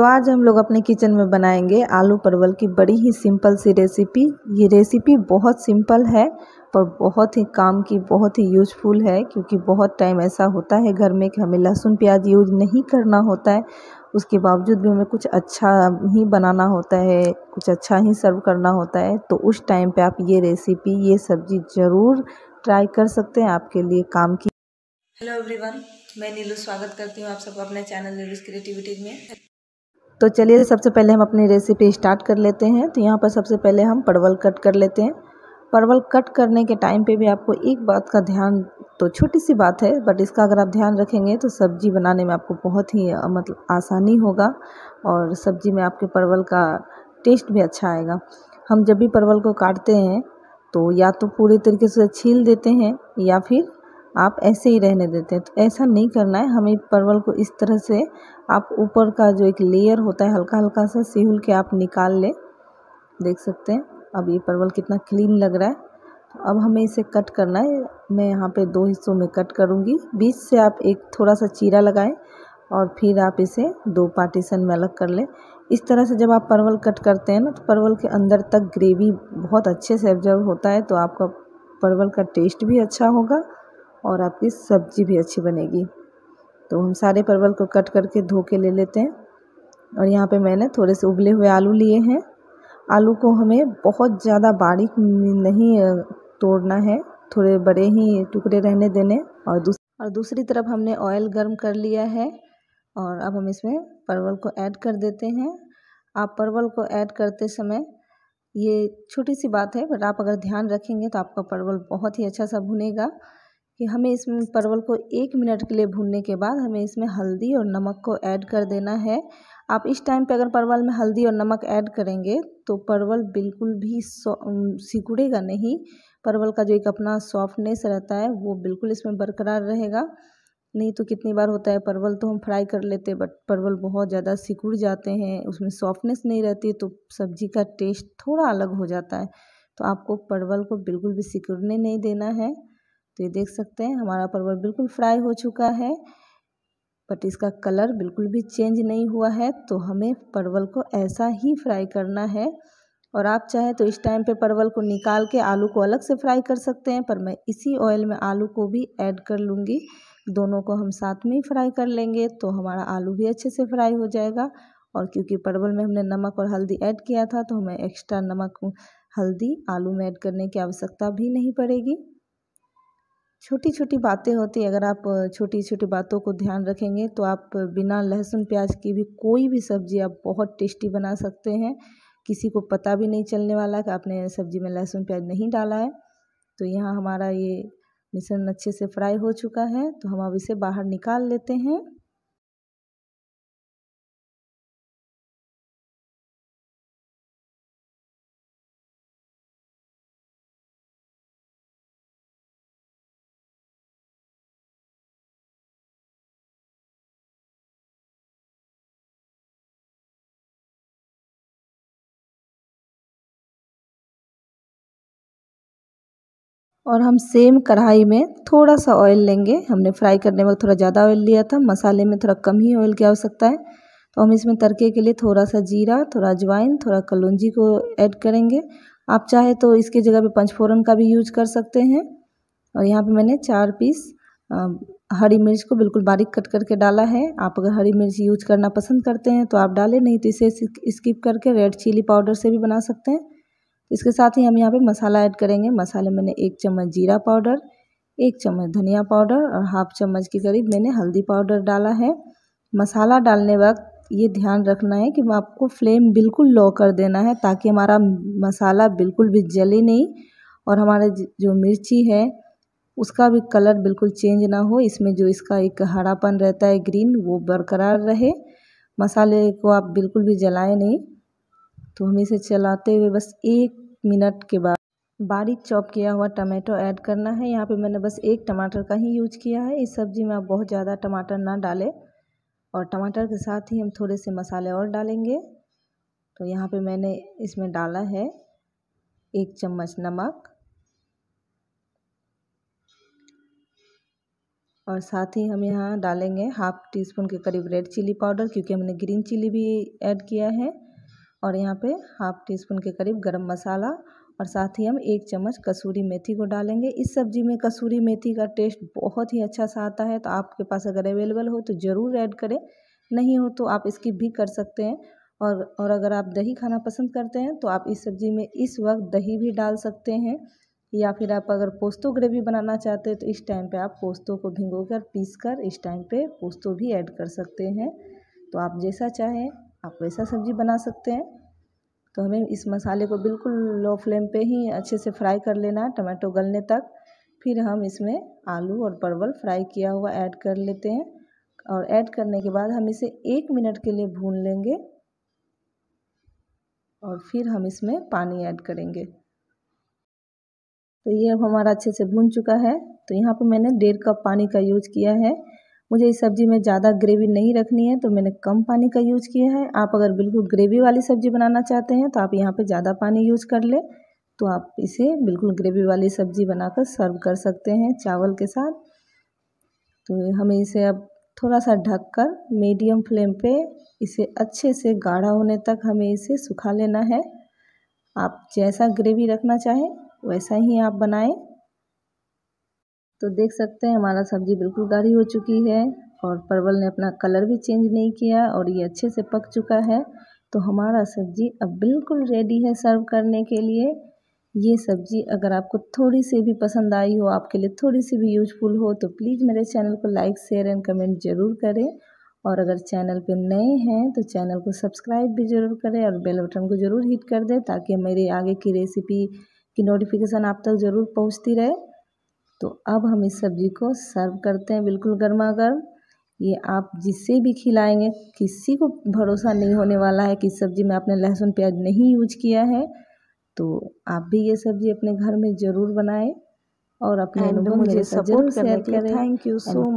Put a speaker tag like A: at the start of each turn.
A: तो आज हम लोग अपने किचन में बनाएंगे आलू परवल की बड़ी ही सिंपल सी रेसिपी ये रेसिपी बहुत सिंपल है पर बहुत ही काम की बहुत ही यूजफुल है क्योंकि बहुत टाइम ऐसा होता है घर में कि हमें लहसुन प्याज यूज नहीं करना होता है उसके बावजूद भी हमें कुछ अच्छा ही बनाना होता है कुछ अच्छा ही सर्व करना होता है तो उस टाइम पे आप ये रेसिपी ये सब्ज़ी ज़रूर ट्राई कर सकते हैं आपके लिए काम की हेलो एवरीवन मैं नीलू स्वागत करती हूँ आप सबको अपने चैनल नीलूज क्रिएटिविटीज में तो चलिए सबसे पहले हम अपनी रेसिपी स्टार्ट कर लेते हैं तो यहाँ पर सबसे पहले हम परवल कट कर लेते हैं परवल कट करने के टाइम पे भी आपको एक बात का ध्यान तो छोटी सी बात है बट इसका अगर आप ध्यान रखेंगे तो सब्ज़ी बनाने में आपको बहुत ही मतलब आसानी होगा और सब्ज़ी में आपके परवल का टेस्ट भी अच्छा आएगा हम जब भी परवल को काटते हैं तो या तो पूरे तरीके से छील देते हैं या फिर आप ऐसे ही रहने देते हैं तो ऐसा नहीं करना है हमें परवल को इस तरह से आप ऊपर का जो एक लेयर होता है हल्का हल्का सा सिहुल के आप निकाल लें देख सकते हैं अब ये परवल कितना क्लीन लग रहा है तो अब हमें इसे कट करना है मैं यहाँ पे दो हिस्सों में कट करूँगी बीच से आप एक थोड़ा सा चीरा लगाएं और फिर आप इसे दो पार्टीशन में अलग कर लें इस तरह से जब आप परवल कट करते हैं ना तो परवल के अंदर तक ग्रेवी बहुत अच्छे से ऑब्जर्व होता है तो आपका परवल का टेस्ट भी अच्छा होगा और आपकी सब्ज़ी भी अच्छी बनेगी तो हम सारे परवल को कट करके धो के ले लेते हैं और यहाँ पे मैंने थोड़े से उबले हुए आलू लिए हैं आलू को हमें बहुत ज़्यादा बारीक नहीं तोड़ना है थोड़े बड़े ही टुकड़े रहने देने और दूस और दूसरी तरफ हमने ऑयल गर्म कर लिया है और अब हम इसमें परवल को ऐड कर देते हैं आप परवल को ऐड करते समय ये छोटी सी बात है बट आप अगर ध्यान रखेंगे तो आपका परवल बहुत ही अच्छा सा भुनेगा कि हमें इस परवल को एक मिनट के लिए भूनने के बाद हमें इसमें हल्दी और नमक को ऐड कर देना है आप इस टाइम पे अगर परवल में हल्दी और नमक ऐड करेंगे तो परवल बिल्कुल भी सिकुड़ेगा नहीं परवल का जो एक अपना सॉफ्टनेस रहता है वो बिल्कुल इसमें बरकरार रहेगा नहीं तो कितनी बार होता है परवल तो हम फ्राई कर लेते बट परवल बहुत ज़्यादा सिकुड़ जाते हैं उसमें सॉफ्टनेस नहीं रहती तो सब्जी का टेस्ट थोड़ा अलग हो जाता है तो आपको परवल को बिल्कुल भी सिकुड़ने नहीं देना है तो ये देख सकते हैं हमारा परवल बिल्कुल फ्राई हो चुका है बट इसका कलर बिल्कुल भी चेंज नहीं हुआ है तो हमें परवल को ऐसा ही फ्राई करना है और आप चाहे तो इस टाइम पे परवल को निकाल के आलू को अलग से फ्राई कर सकते हैं पर मैं इसी ऑयल में आलू को भी ऐड कर लूँगी दोनों को हम साथ में ही फ्राई कर लेंगे तो हमारा आलू भी अच्छे से फ्राई हो जाएगा और क्योंकि परवल में हमने नमक और हल्दी ऐड किया था तो हमें एक्स्ट्रा नमक हल्दी आलू में ऐड करने की आवश्यकता भी नहीं पड़ेगी छोटी छोटी बातें होती है अगर आप छोटी छोटी बातों को ध्यान रखेंगे तो आप बिना लहसुन प्याज की भी कोई भी सब्ज़ी आप बहुत टेस्टी बना सकते हैं किसी को पता भी नहीं चलने वाला कि आपने सब्ज़ी में लहसुन प्याज नहीं डाला है तो यहाँ हमारा ये मिश्रण अच्छे से फ्राई हो चुका है तो हम अब इसे बाहर निकाल लेते हैं और हम सेम कढ़ाई में थोड़ा सा ऑयल लेंगे हमने फ्राई करने वक्त थोड़ा ज़्यादा ऑयल लिया था मसाले में थोड़ा कम ही ऑयल की आवश्यकता है तो हम इसमें तड़के के लिए थोड़ा सा जीरा थोड़ा अजवाइन थोड़ा कलौजी को ऐड करेंगे आप चाहे तो इसके जगह पे पंचफोरन का भी यूज कर सकते हैं और यहाँ पे मैंने चार पीस हरी मिर्च को बिल्कुल बारीक कट करके डाला है आप अगर हरी मिर्च यूज करना पसंद करते हैं तो आप डालें नहीं तो इसे स्किप करके रेड चिली पाउडर से भी बना सकते हैं इसके साथ ही हम यहाँ पे मसाला ऐड करेंगे मसाले मैंने एक चम्मच जीरा पाउडर एक चम्मच धनिया पाउडर और हाफ चम्मच के करीब मैंने हल्दी पाउडर डाला है मसाला डालने वक्त ये ध्यान रखना है कि आपको फ्लेम बिल्कुल लो कर देना है ताकि हमारा मसाला बिल्कुल भी जले नहीं और हमारे जो मिर्ची है उसका भी कलर बिल्कुल चेंज ना हो इसमें जो इसका एक हरापन रहता है ग्रीन वो बरकरार रहे मसाले को आप बिल्कुल भी जलाएं नहीं तो हम इसे चलाते हुए बस एक मिनट के बाद बारीक चॉप किया हुआ टमाटो ऐड करना है यहाँ पे मैंने बस एक टमाटर का ही यूज किया है इस सब्ज़ी में आप बहुत ज़्यादा टमाटर ना डालें और टमाटर के साथ ही हम थोड़े से मसाले और डालेंगे तो यहाँ पे मैंने इसमें डाला है एक चम्मच नमक और साथ ही हम यहाँ डालेंगे हाफ़ टी स्पून के करीब रेड चिली पाउडर क्योंकि हमने ग्रीन चिली भी ऐड किया है और यहाँ पे हाफ टी स्पून के करीब गरम मसाला और साथ ही हम एक चम्मच कसूरी मेथी को डालेंगे इस सब्ज़ी में कसूरी मेथी का टेस्ट बहुत ही अच्छा सा आता है तो आपके पास अगर अवेलेबल हो तो ज़रूर ऐड करें नहीं हो तो आप इसकी भी कर सकते हैं और और अगर आप दही खाना पसंद करते हैं तो आप इस सब्ज़ी में इस वक्त दही भी डाल सकते हैं या फिर आप अगर पोस्तो ग्रेवी बनाना चाहते हैं तो इस टाइम पे आप पोस्तों को भिंगोकर कर पीस कर इस टाइम पे पोस्तों भी ऐड कर सकते हैं तो आप जैसा चाहें आप वैसा सब्ज़ी बना सकते हैं तो हमें इस मसाले को बिल्कुल लो फ्लेम पे ही अच्छे से फ्राई कर लेना है टमाटो गलने तक फिर हम इसमें आलू और परवल फ्राई किया हुआ ऐड कर लेते हैं और ऐड करने के बाद हम इसे एक मिनट के लिए भून लेंगे और फिर हम इसमें पानी ऐड करेंगे तो ये अब हमारा अच्छे से भून चुका है तो यहाँ पे मैंने डेढ़ कप पानी का यूज किया है मुझे इस सब्ज़ी में ज़्यादा ग्रेवी नहीं रखनी है तो मैंने कम पानी का यूज़ किया है आप अगर बिल्कुल ग्रेवी वाली सब्ज़ी बनाना चाहते हैं तो आप यहाँ पे ज़्यादा पानी यूज़ कर लें तो आप इसे बिल्कुल ग्रेवी वाली सब्ज़ी बनाकर सर्व कर सकते हैं चावल के साथ तो हमें इसे अब थोड़ा सा कर मीडियम फ्लेम पे इसे अच्छे से गाढ़ा होने तक हमें इसे सुखा लेना है आप जैसा ग्रेवी रखना चाहें वैसा ही आप बनाएं तो देख सकते हैं हमारा सब्ज़ी बिल्कुल गाढ़ी हो चुकी है और परवल ने अपना कलर भी चेंज नहीं किया और ये अच्छे से पक चुका है तो हमारा सब्ज़ी अब बिल्कुल रेडी है सर्व करने के लिए ये सब्ज़ी अगर आपको थोड़ी सी भी पसंद आई हो आपके लिए थोड़ी सी भी यूजफुल हो तो प्लीज़ मेरे चैनल को लाइक शेयर एंड कमेंट ज़रूर करें और अगर चैनल पे नए हैं तो चैनल को सब्सक्राइब भी ज़रूर करें और बेल बटन को ज़रूर हिट कर दें ताकि मेरी आगे की रेसिपी की नोटिफिकेशन आप तक ज़रूर पहुँचती रहे तो अब हम इस सब्ज़ी को सर्व करते हैं बिल्कुल गर्मा गर्म ये आप जिसे भी खिलाएंगे किसी को भरोसा नहीं होने वाला है कि सब्ज़ी में आपने लहसुन प्याज नहीं यूज किया है तो आप भी ये सब्ज़ी अपने घर में ज़रूर बनाएं और अपने मुझे सपोर्ट करें थैंक यू सो